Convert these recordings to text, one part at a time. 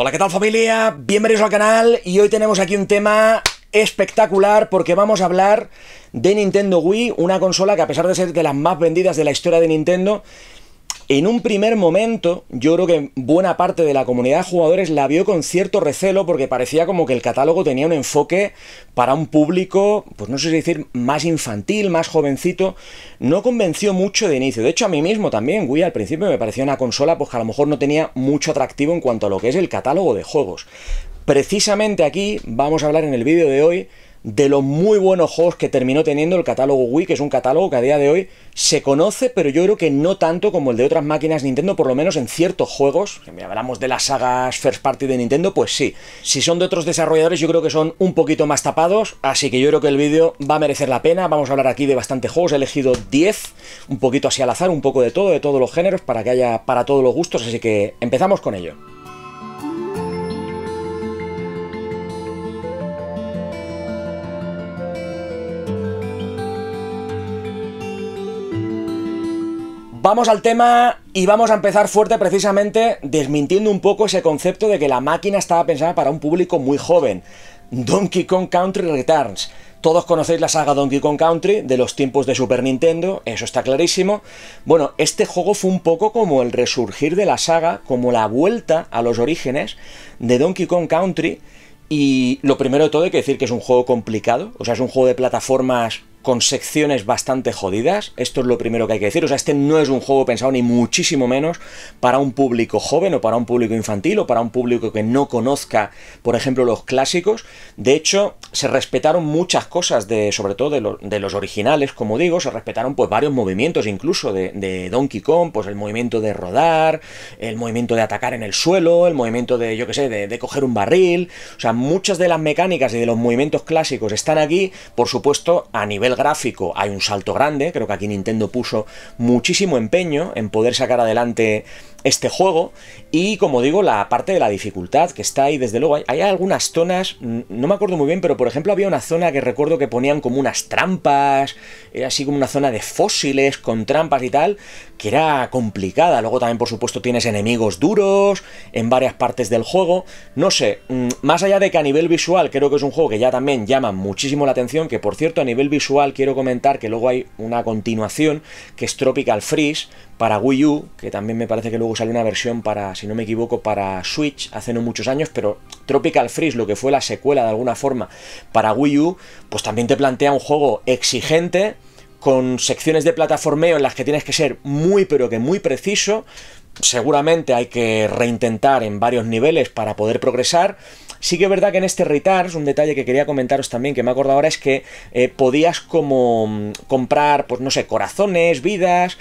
Hola, ¿qué tal familia? Bienvenidos al canal y hoy tenemos aquí un tema espectacular porque vamos a hablar de Nintendo Wii, una consola que a pesar de ser de las más vendidas de la historia de Nintendo, en un primer momento, yo creo que buena parte de la comunidad de jugadores la vio con cierto recelo porque parecía como que el catálogo tenía un enfoque para un público, pues no sé si decir, más infantil, más jovencito. No convenció mucho de inicio. De hecho, a mí mismo también, Wii al principio me parecía una consola pues, que a lo mejor no tenía mucho atractivo en cuanto a lo que es el catálogo de juegos. Precisamente aquí vamos a hablar en el vídeo de hoy de los muy buenos juegos que terminó teniendo el catálogo Wii, que es un catálogo que a día de hoy se conoce, pero yo creo que no tanto como el de otras máquinas Nintendo, por lo menos en ciertos juegos. hablamos de las sagas first party de Nintendo, pues sí. Si son de otros desarrolladores, yo creo que son un poquito más tapados, así que yo creo que el vídeo va a merecer la pena. Vamos a hablar aquí de bastante juegos, he elegido 10, un poquito así al azar, un poco de todo, de todos los géneros, para que haya para todos los gustos, así que empezamos con ello. Vamos al tema y vamos a empezar fuerte precisamente desmintiendo un poco ese concepto de que la máquina estaba pensada para un público muy joven. Donkey Kong Country Returns. Todos conocéis la saga Donkey Kong Country de los tiempos de Super Nintendo, eso está clarísimo. Bueno, este juego fue un poco como el resurgir de la saga, como la vuelta a los orígenes de Donkey Kong Country. Y lo primero de todo hay que decir que es un juego complicado, o sea, es un juego de plataformas con secciones bastante jodidas, esto es lo primero que hay que decir, o sea, este no es un juego pensado ni muchísimo menos para un público joven o para un público infantil o para un público que no conozca, por ejemplo, los clásicos, de hecho, se respetaron muchas cosas, de, sobre todo de, los originales, como digo, se respetaron pues varios movimientos incluso de, Donkey Kong, pues el movimiento de rodar, el movimiento de atacar en el suelo, el movimiento de, yo qué sé, de coger un barril, o sea, muchas de las mecánicas y de los movimientos clásicos están aquí, por supuesto, a nivel gráfico hay un salto grande, creo que aquí Nintendo puso muchísimo empeño en poder sacar adelante este juego y como digo la parte de la dificultad que está ahí desde luego hay, algunas zonas mm, no me acuerdo muy bien pero por ejemplo había una zona que recuerdo que ponían como unas trampas era eh, así como una zona de fósiles con trampas y tal que era complicada luego también por supuesto tienes enemigos duros en varias partes del juego no sé mm, más allá de que a nivel visual creo que es un juego que ya también llama muchísimo la atención que por cierto a nivel visual quiero comentar que luego hay una continuación que es Tropical Freeze para Wii U, que también me parece que luego salió una versión para, si no me equivoco, para Switch hace no muchos años, pero Tropical Freeze, lo que fue la secuela de alguna forma para Wii U, pues también te plantea un juego exigente, con secciones de plataformeo en las que tienes que ser muy pero que muy preciso, seguramente hay que reintentar en varios niveles para poder progresar. Sí que es verdad que en este Retards, un detalle que quería comentaros también, que me acuerdo ahora, es que eh, podías como mm, comprar, pues no sé, corazones, vidas,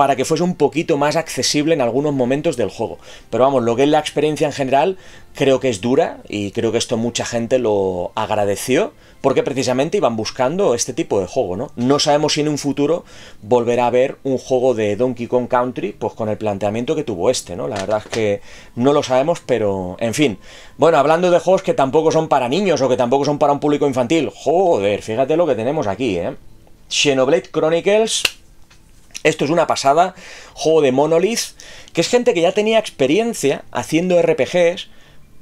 para que fuese un poquito más accesible en algunos momentos del juego. Pero vamos, lo que es la experiencia en general, creo que es dura y creo que esto mucha gente lo agradeció porque precisamente iban buscando este tipo de juego, ¿no? No sabemos si en un futuro volverá a ver un juego de Donkey Kong Country, pues con el planteamiento que tuvo este, ¿no? La verdad es que no lo sabemos, pero en fin. Bueno, hablando de juegos que tampoco son para niños o que tampoco son para un público infantil, joder, fíjate lo que tenemos aquí, ¿eh? Xenoblade Chronicles esto es una pasada, juego de Monolith, que es gente que ya tenía experiencia haciendo RPGs,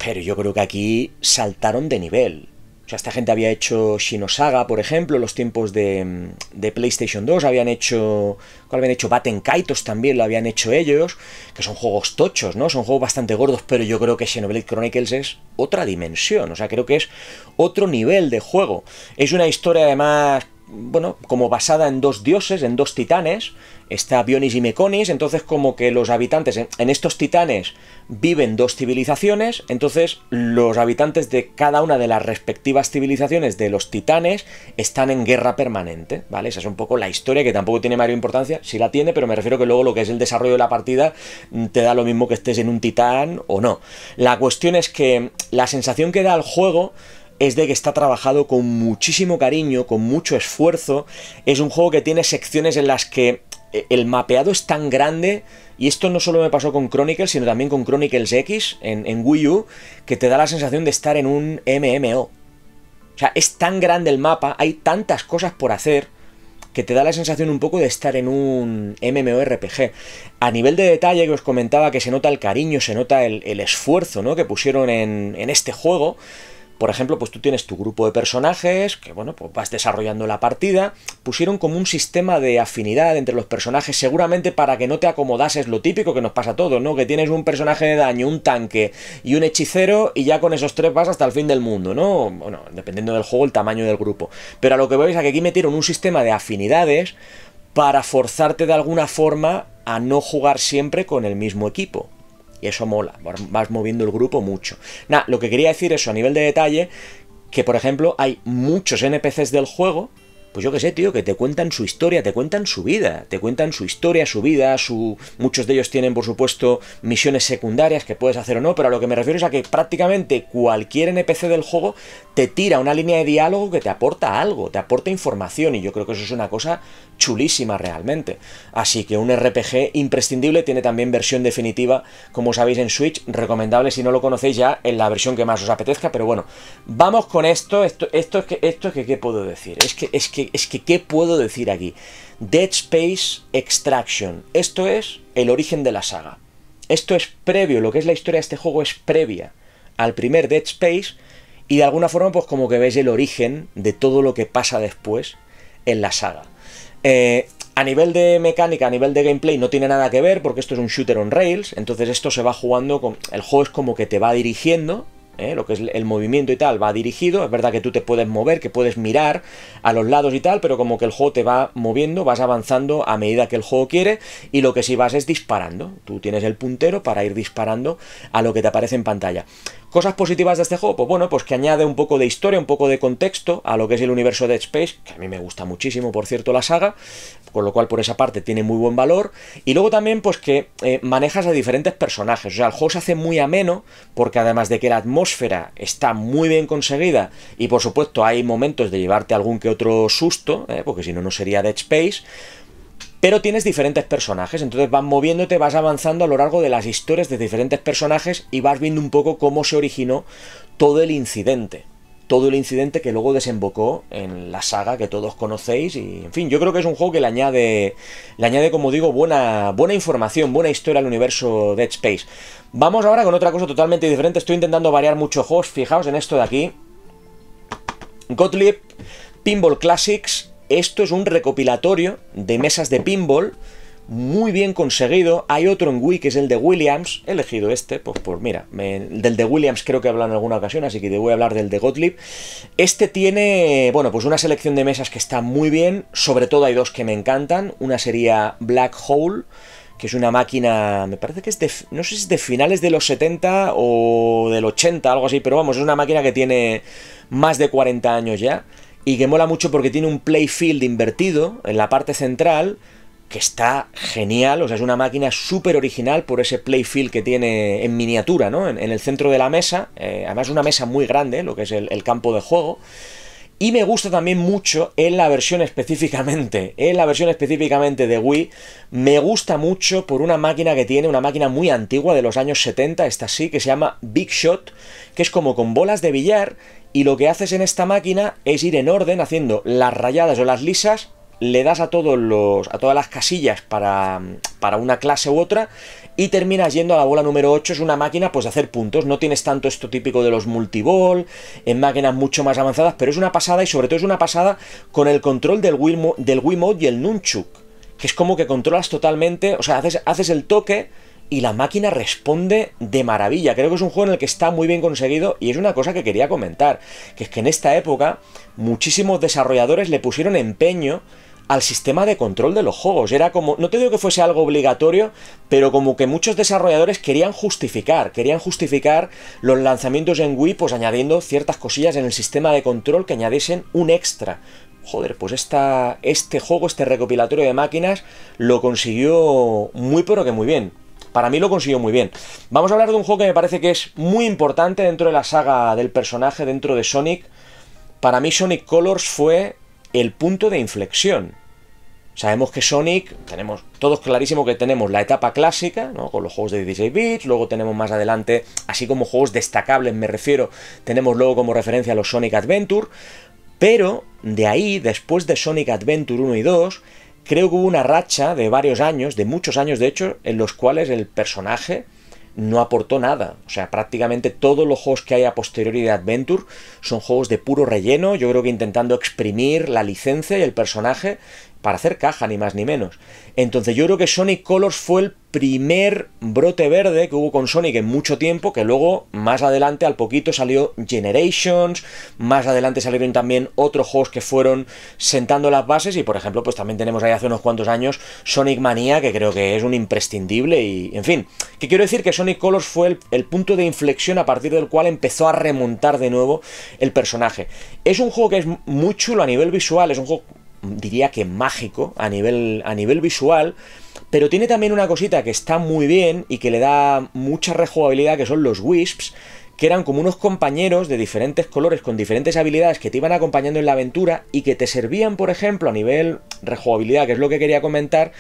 pero yo creo que aquí saltaron de nivel. O sea, esta gente había hecho Shinosaga, por ejemplo, en los tiempos de, mm, PlayStation 2, habían hecho. habían hecho? Batten Kaitos también lo habían hecho ellos, que son juegos tochos, ¿no? Son juegos bastante gordos, pero yo creo que Xenoblade Chronicles es otra dimensión, o sea, creo que es otro nivel de juego. Es una historia además bueno, como basada en dos dioses, en dos titanes, está Bionis y Meconis, entonces como que los habitantes, en, estos titanes viven dos civilizaciones, entonces los habitantes de cada una de las respectivas civilizaciones de los titanes están en guerra permanente, ¿vale? Esa es un poco la historia, que tampoco tiene mayor importancia, sí la tiene, pero me refiero que luego lo que es el desarrollo de la partida mm, te da lo mismo que estés en un titán o no. La cuestión es que la sensación que da al juego es de que está trabajado con muchísimo cariño, con mucho esfuerzo. Es un juego que tiene secciones en las que eh, el mapeado es tan grande, y esto no solo me pasó con Chronicles, sino también con Chronicles X en, Wii U, que te da la sensación de estar en un MMO. O sea, es tan grande el mapa, hay tantas cosas por hacer, que te da la sensación un poco de estar en un MMORPG. A nivel de detalle que os comentaba que se nota el cariño, se nota el, esfuerzo ¿no? que pusieron en este juego, por ejemplo, pues tú tienes tu grupo de personajes, que bueno, pues vas desarrollando la partida, pusieron como un sistema de afinidad entre los personajes, seguramente para que no te acomodases lo típico que nos pasa a todos, ¿no? Que tienes un personaje de daño, un tanque y un hechicero, y ya con esos tres vas hasta el fin del mundo, ¿no? Bueno, dependiendo del juego, el tamaño del grupo. Pero a lo que veis es que aquí metieron un sistema de afinidades para forzarte de alguna forma a no jugar siempre con el mismo equipo. Y eso mola, vas moviendo el grupo mucho. Nada, lo que quería decir eso a nivel de detalle, que por ejemplo hay muchos NPCs del juego pues yo qué sé, tío, que te cuentan su historia, te cuentan su vida, te cuentan su historia, su vida, su... Muchos de ellos tienen, por supuesto, misiones secundarias que puedes hacer o no, pero a lo que me refiero es a que prácticamente cualquier NPC del juego te tira una línea de diálogo que te aporta algo, te aporta información, y yo creo que eso es una cosa chulísima realmente. Así que un RPG imprescindible tiene también versión definitiva, como sabéis, en Switch, recomendable si no lo conocéis ya en la versión que más os apetezca, pero bueno, vamos con esto, esto, esto es que, esto es que, ¿qué puedo decir? Es que, es que es que, ¿qué puedo decir aquí? Dead Space Extraction. Esto es el origen de la saga. Esto es previo, lo que es la historia de este juego es previa al primer Dead Space y de alguna forma pues como que veis el origen de todo lo que pasa después en la saga. Eh, a nivel de mecánica, a nivel de gameplay, no tiene nada que ver porque esto es un shooter on rails, entonces esto se va jugando, con, el juego es como que te va dirigiendo ¿eh? lo que es el movimiento y tal, va dirigido. Es verdad que tú te puedes mover, que puedes mirar a los lados y tal, pero como que el juego te va moviendo, vas avanzando a medida que el juego quiere y lo que sí vas es disparando. Tú tienes el puntero para ir disparando a lo que te aparece en pantalla. Cosas positivas de este juego, pues bueno, pues que añade un poco de historia, un poco de contexto a lo que es el universo de Dead Space, que a mí me gusta muchísimo, por cierto, la saga, con lo cual por esa parte tiene muy buen valor. Y luego también, pues que eh, manejas a diferentes personajes, o sea, el juego se hace muy ameno, porque además de que la atmósfera está muy bien conseguida, y por supuesto hay momentos de llevarte algún que otro susto, eh, porque si no, no sería Dead Space pero tienes diferentes personajes, entonces vas moviéndote, vas avanzando a lo largo de las historias de diferentes personajes y vas viendo un poco cómo se originó todo el incidente. Todo el incidente que luego desembocó en la saga que todos conocéis. Y, en fin, yo creo que es un juego que le añade, le añade como digo, buena, buena información, buena historia al universo Dead Space. Vamos ahora con otra cosa totalmente diferente. Estoy intentando variar mucho juegos. Fijaos en esto de aquí. Gottlieb, Pinball Classics, esto es un recopilatorio de mesas de pinball muy bien conseguido. Hay otro en Wii que es el de Williams. He elegido este, pues, por mira, del de Williams creo que he hablado en alguna ocasión, así que te voy a hablar del de Gottlieb. Este tiene, bueno, pues una selección de mesas que está muy bien. Sobre todo hay dos que me encantan. Una sería Black Hole que es una máquina, me parece que es de, no sé si es de finales de los 70 o del 80, algo así, pero vamos, es una máquina que tiene más de 40 años ya y que mola mucho porque tiene un playfield invertido en la parte central que está genial, o sea, es una máquina súper original por ese playfield que tiene en miniatura, ¿no? En, el centro de la mesa, eh, además además una mesa muy grande, lo que es el campo de juego. Y me gusta también mucho en la versión específicamente, en la versión específicamente de Wii, me gusta mucho por una máquina que tiene, una máquina muy antigua de los años 70, esta sí, que se llama Big Shot, que es como con bolas de billar y lo que haces en esta máquina es ir en orden haciendo las rayadas o las lisas le das a todos los a todas las casillas para, para una clase u otra y terminas yendo a la bola número 8, es una máquina pues de hacer puntos, no tienes tanto esto típico de los multiball, en máquinas mucho más avanzadas, pero es una pasada y sobre todo es una pasada con el control del, Wii, del Wiimote y el Nunchuk, que es como que controlas totalmente, o sea, haces, haces el toque y la máquina responde de maravilla. Creo que es un juego en el que está muy bien conseguido y es una cosa que quería comentar, que es que en esta época muchísimos desarrolladores le pusieron empeño al sistema de control de los juegos. Era como, no te digo que fuese algo obligatorio, pero como que muchos desarrolladores querían justificar, querían justificar los lanzamientos en Wii, pues añadiendo ciertas cosillas en el sistema de control que añadiesen un extra. Joder, pues este juego, este recopilatorio de máquinas, lo consiguió muy pero que muy bien. Para mí lo consiguió muy bien. Vamos a hablar de un juego que me parece que es muy importante dentro de la saga del personaje, dentro de Sonic. Para mí Sonic Colors fue el punto de inflexión. Sabemos que Sonic, tenemos todos clarísimo que tenemos la etapa clásica, con los juegos de 16 bits, luego tenemos más adelante, así como juegos destacables me refiero, tenemos luego como referencia los Sonic Adventure, pero de ahí, después de Sonic Adventure 1 y 2, creo que hubo una racha de varios años, de muchos años de hecho, en los cuales el personaje no aportó nada. O sea, prácticamente todos los juegos que hay a posteriori de Adventure son juegos de puro relleno, yo creo que intentando exprimir la licencia y el personaje para hacer caja, ni más ni menos. Entonces yo creo que Sonic Colors fue el primer brote verde que hubo con Sonic en mucho tiempo, que luego más adelante al poquito salió Generations, más adelante salieron también otros juegos que fueron sentando las bases y por ejemplo pues también tenemos ahí hace unos cuantos años Sonic Mania, que creo que es un imprescindible y en fin, que quiero decir que Sonic Colors fue el, el punto de inflexión a partir del cual empezó a remontar de nuevo el personaje. Es un juego que es muy chulo a nivel visual, es un juego diría que mágico a nivel, a nivel visual, pero tiene también una cosita que está muy bien y que le da mucha rejugabilidad, que son los Wisps, que eran como unos compañeros de diferentes colores con diferentes habilidades que te iban acompañando en la aventura y que te servían, por ejemplo, a nivel rejugabilidad, que es lo que quería comentar.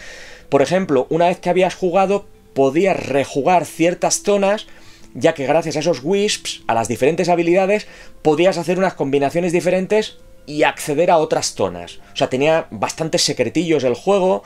Por ejemplo, una vez que habías jugado, podías rejugar ciertas zonas, ya que gracias a esos wisps, a las diferentes habilidades, podías hacer unas combinaciones diferentes y acceder a otras zonas. O sea, tenía bastantes secretillos el juego,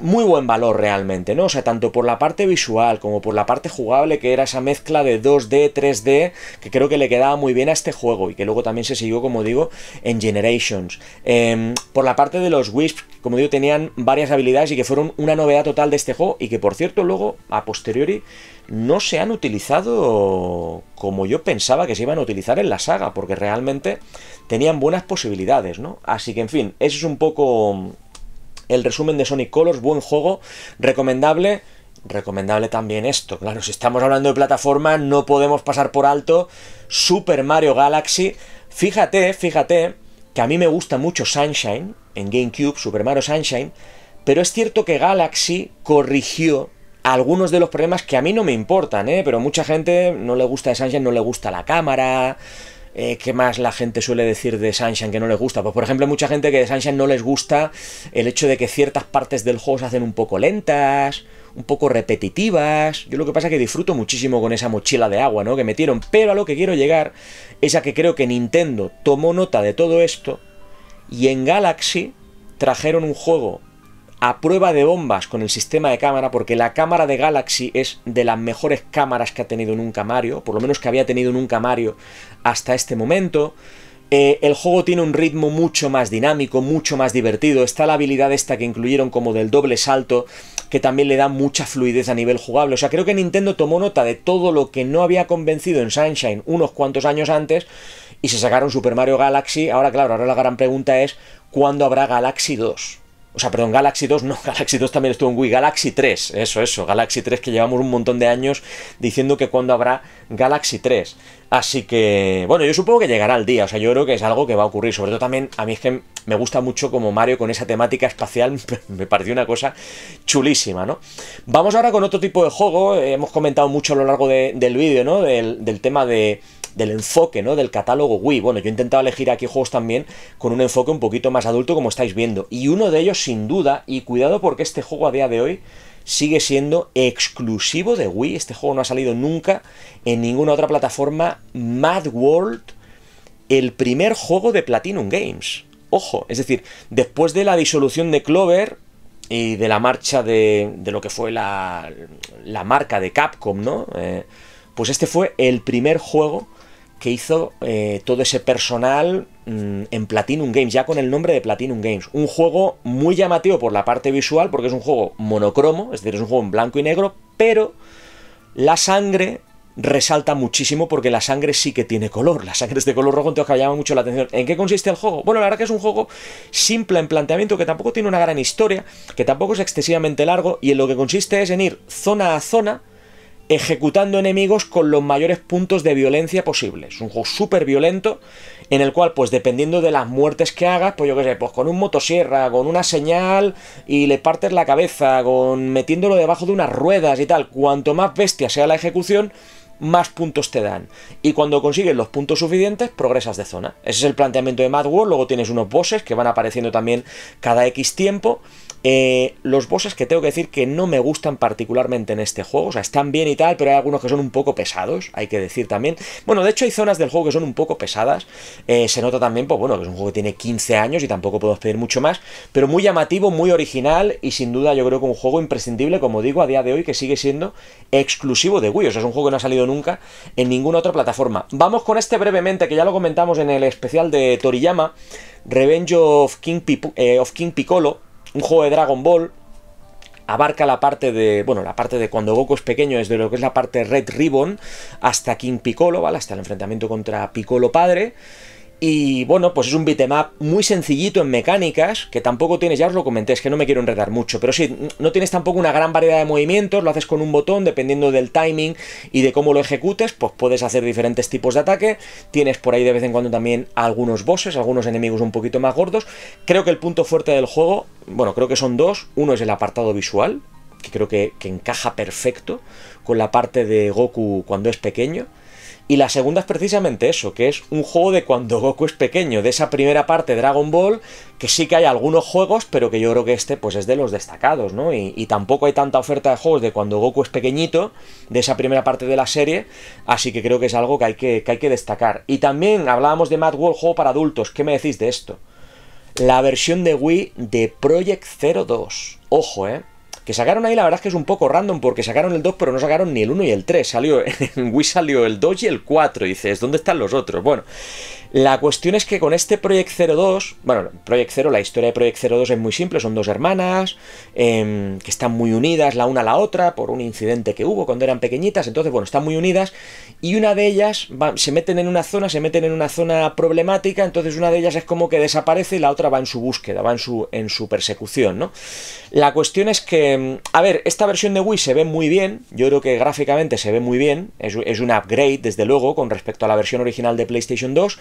muy buen valor realmente, ¿no? O sea, tanto por la parte visual como por la parte jugable, que era esa mezcla de 2D, 3D, que creo que le quedaba muy bien a este juego y que luego también se siguió, como digo, en Generations. Em, por la parte de los Wisps, como digo, tenían varias habilidades y que fueron una novedad total de este juego y que, por cierto, luego, a posteriori, no se han utilizado como yo pensaba que se iban a utilizar en la saga, porque realmente tenían buenas posibilidades, ¿no? Así que, en fin, ese es un poco mm, el resumen de Sonic Colors, buen juego, recomendable. Recomendable también esto. Claro, si estamos hablando de plataforma, no podemos pasar por alto Super Mario Galaxy. Fíjate, fíjate, que a mí me gusta mucho Sunshine, en GameCube, Super Mario Sunshine, pero es cierto que Galaxy corrigió algunos de los problemas que a mí no me importan, ¿eh? pero mucha gente no le gusta de Sunshine, no le gusta la cámara, eh, ¿qué más la gente suele decir de Sunshine que no les gusta? Pues por ejemplo, hay mucha gente que de Sunshine no les gusta el hecho de que ciertas partes del juego se hacen un poco lentas, un poco repetitivas. Yo lo que pasa es que disfruto muchísimo con esa mochila de agua, ¿no? Que metieron. Pero a lo que quiero llegar es a que creo que Nintendo tomó nota de todo esto y en Galaxy trajeron un juego a prueba de bombas con el sistema de cámara, porque la cámara de Galaxy es de las mejores cámaras que ha tenido nunca Mario, por lo menos que había tenido nunca Mario hasta este momento. Eh, el juego tiene un ritmo mucho más dinámico, mucho más divertido. Está la habilidad esta que incluyeron como del doble salto, que también le da mucha fluidez a nivel jugable. O sea, creo que Nintendo tomó nota de todo lo que no había convencido en Sunshine unos cuantos años antes y se sacaron Super Mario Galaxy. Ahora, claro, ahora la gran pregunta es, ¿cuándo habrá Galaxy 2? O sea, perdón, Galaxy 2, no, Galaxy 2 también estuvo en Wii, Galaxy 3, eso, eso, Galaxy 3 que llevamos un montón de años diciendo que cuando habrá Galaxy 3. Así que, bueno, yo supongo que llegará el día, o sea, yo creo que es algo que va a ocurrir, sobre todo también a mí es que me gusta mucho como Mario con esa temática espacial, me pareció una cosa chulísima, ¿no? Vamos ahora con otro tipo de juego, hemos comentado mucho a lo largo del vídeo, ¿no? del tema de, del enfoque, ¿no? Del catálogo Wii. Bueno, yo he intentado elegir aquí juegos también con un enfoque un poquito más adulto, como estáis viendo. Y uno de ellos, sin duda, y cuidado porque este juego a día de hoy sigue siendo exclusivo de Wii. Este juego no ha salido nunca en ninguna otra plataforma. Mad World, el primer juego de Platinum Games. Ojo, es decir, después de la disolución de Clover, y de la marcha de, lo que fue la, marca de Capcom, ¿no? Eh, pues este fue el primer juego que hizo eh, todo ese personal mm, en Platinum Games, ya con el nombre de Platinum Games. Un juego muy llamativo por la parte visual, porque es un juego monocromo, es decir, es un juego en blanco y negro, pero la sangre resalta muchísimo porque la sangre sí que tiene color, la sangre es de color rojo, entonces llama mucho la atención. ¿En qué consiste el juego? Bueno, la verdad que es un juego simple en planteamiento, que tampoco tiene una gran historia, que tampoco es excesivamente largo, y en lo que consiste es en ir zona a zona, ejecutando enemigos con los mayores puntos de violencia posibles. Es un juego súper violento en el cual, pues dependiendo de las muertes que hagas, pues yo qué sé, pues con un motosierra, con una señal y le partes la cabeza, con metiéndolo debajo de unas ruedas y tal, cuanto más bestia sea la ejecución, más puntos te dan. Y cuando consigues los puntos suficientes, progresas de zona. Ese es el planteamiento de Mad World. Luego tienes unos bosses que van apareciendo también cada X tiempo. Eh, los bosses que tengo que decir que no me gustan particularmente en este juego, o sea, están bien y tal, pero hay algunos que son un poco pesados, hay que decir también. Bueno, de hecho hay zonas del juego que son un poco pesadas, eh, se nota también, pues bueno, que es un juego que tiene 15 años y tampoco puedo pedir mucho más, pero muy llamativo, muy original y sin duda yo creo que un juego imprescindible, como digo, a día de hoy que sigue siendo exclusivo de Wii, o sea, es un juego que no ha salido nunca en ninguna otra plataforma. Vamos con este brevemente, que ya lo comentamos en el especial de Toriyama, Revenge of King, eh, of King Piccolo, un juego de Dragon Ball abarca la parte de, bueno, la parte de cuando Goku es pequeño, desde lo que es la parte Red Ribbon hasta King Piccolo, ¿vale? Hasta el enfrentamiento contra Piccolo padre. Y bueno, pues es un beatmap muy sencillito en mecánicas, que tampoco tienes, ya os lo comenté, es que no me quiero enredar mucho, pero sí, no tienes tampoco una gran variedad de movimientos, lo haces con un botón, dependiendo del timing y de cómo lo ejecutes, pues puedes hacer diferentes tipos de ataque, tienes por ahí de vez en cuando también algunos bosses, algunos enemigos un poquito más gordos, creo que el punto fuerte del juego, bueno, creo que son dos, uno es el apartado visual, que creo que, encaja perfecto con la parte de Goku cuando es pequeño. Y la segunda es precisamente eso, que es un juego de cuando Goku es pequeño, de esa primera parte Dragon Ball, que sí que hay algunos juegos, pero que yo creo que este pues es de los destacados, ¿no? Y, tampoco hay tanta oferta de juegos de cuando Goku es pequeñito, de esa primera parte de la serie, así que creo que es algo que hay que, que, hay que destacar. Y también hablábamos de Mad World, juego para adultos, ¿qué me decís de esto? La versión de Wii de Project 02. Ojo, ¿eh? que sacaron ahí la verdad es que es un poco random porque sacaron el 2 pero no sacaron ni el 1 y el 3. Salió, en Wii salió el 2 y el 4 y dices, ¿dónde están los otros? Bueno, la cuestión es que con este Project 02, bueno, Project 0, la historia de Project 02 es muy simple, son dos hermanas em, que están muy unidas la una a la otra por un incidente que hubo cuando eran pequeñitas, entonces, bueno, están muy unidas y una de ellas se meten en una zona, se meten en una zona problemática, entonces una de ellas es como que desaparece y la otra va en su búsqueda, va en su, en su persecución, ¿no? La cuestión es que, em, a ver, esta versión de Wii se ve muy bien, yo creo que gráficamente se ve muy bien, es un upgrade, desde luego, con respecto a la versión original de PlayStation 2,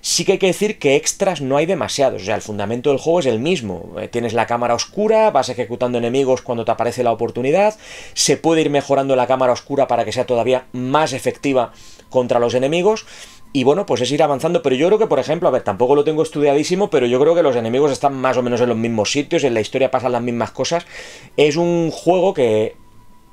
Sí que hay que decir que extras no hay demasiados, o sea, el fundamento del juego es el mismo. Eh, tienes la cámara oscura, vas ejecutando enemigos cuando te aparece la oportunidad, se puede ir mejorando la cámara oscura para que sea todavía más efectiva contra los enemigos. Y bueno, pues es ir avanzando, pero yo creo que, por ejemplo, a ver, tampoco lo tengo estudiadísimo, pero yo creo que los enemigos están más o menos en los mismos sitios, en la historia pasan las mismas cosas. Es un juego que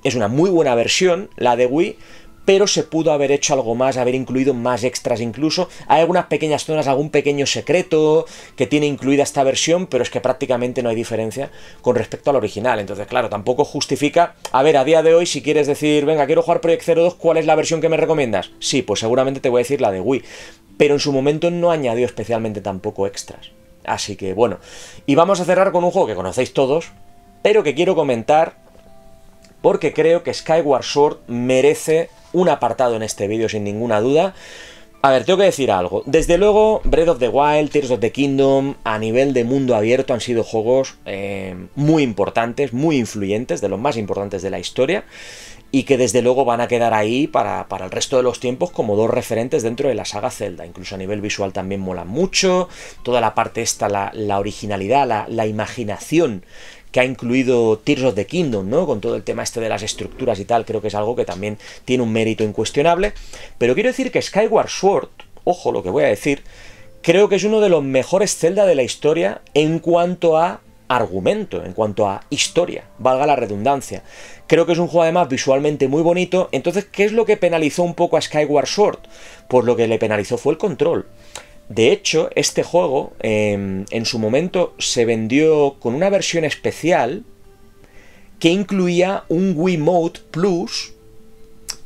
es una muy buena versión, la de Wii, pero se pudo haber hecho algo más, haber incluido más extras incluso. Hay algunas pequeñas zonas, algún pequeño secreto que tiene incluida esta versión, pero es que prácticamente no hay diferencia con respecto al original. Entonces, claro, tampoco justifica... A ver, a día de hoy, si quieres decir, venga, quiero jugar Project Zero 02, ¿cuál es la versión que me recomiendas? Sí, pues seguramente te voy a decir la de Wii. Pero en su momento no añadió especialmente tampoco extras. Así que bueno, y vamos a cerrar con un juego que conocéis todos, pero que quiero comentar porque creo que Skyward Sword merece un apartado en este vídeo sin ninguna duda. A ver, tengo que decir algo. Desde luego, Breath of the Wild, Tears of the Kingdom, a nivel de mundo abierto, han sido juegos eh, muy importantes, muy influyentes, de los más importantes de la historia, y que desde luego van a quedar ahí para, el resto de los tiempos como dos referentes dentro de la saga Zelda. Incluso a nivel visual también mola mucho, toda la parte esta, la, originalidad, la, la imaginación que ha incluido Tears of the Kingdom, ¿no? Con todo el tema este de las estructuras y tal, creo que es algo que también tiene un mérito incuestionable. Pero quiero decir que Skyward Sword, ojo lo que voy a decir, creo que es uno de los mejores Zelda de la historia en cuanto a argumento, en cuanto a historia, valga la redundancia. Creo que es un juego además visualmente muy bonito, entonces ¿qué es lo que penalizó un poco a Skyward Sword? Pues lo que le penalizó fue el control. De hecho, este juego em, en su momento se vendió con una versión especial que incluía un Wiimote Plus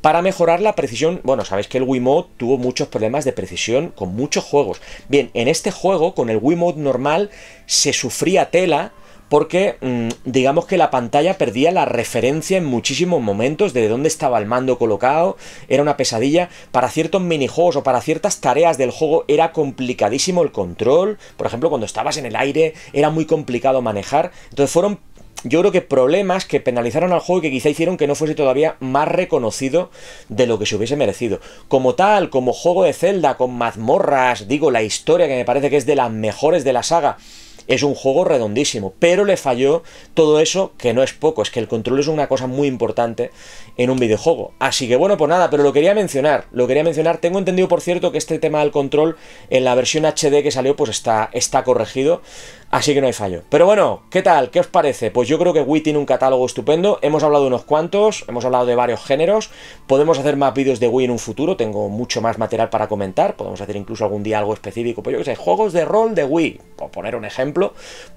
para mejorar la precisión. Bueno, sabéis que el Wiimote tuvo muchos problemas de precisión con muchos juegos. Bien, en este juego, con el Wiimote normal, se sufría tela porque mm, digamos que la pantalla perdía la referencia en muchísimos momentos de dónde estaba el mando colocado, era una pesadilla, para ciertos minijuegos o para ciertas tareas del juego era complicadísimo el control, por ejemplo cuando estabas en el aire era muy complicado manejar, entonces fueron yo creo que problemas que penalizaron al juego y que quizá hicieron que no fuese todavía más reconocido de lo que se hubiese merecido. Como tal, como juego de Zelda, con mazmorras, digo, la historia que me parece que es de las mejores de la saga, es un juego redondísimo, pero le falló todo eso, que no es poco, es que el control es una cosa muy importante en un videojuego. Así que bueno, pues nada, pero lo quería mencionar, lo quería mencionar. Tengo entendido, por cierto, que este tema del control en la versión HD que salió, pues está, está corregido, así que no hay fallo. Pero bueno, ¿qué tal? ¿Qué os parece? Pues yo creo que Wii tiene un catálogo estupendo, hemos hablado de unos cuantos, hemos hablado de varios géneros, podemos hacer más vídeos de Wii en un futuro, tengo mucho más material para comentar, podemos hacer incluso algún día algo específico, pues yo qué sé, juegos de rol de Wii, por poner un ejemplo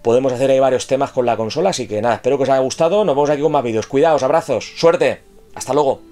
podemos hacer ahí varios temas con la consola, así que nada, espero que os haya gustado, nos vemos aquí con más vídeos, cuidaos, abrazos, suerte, hasta luego.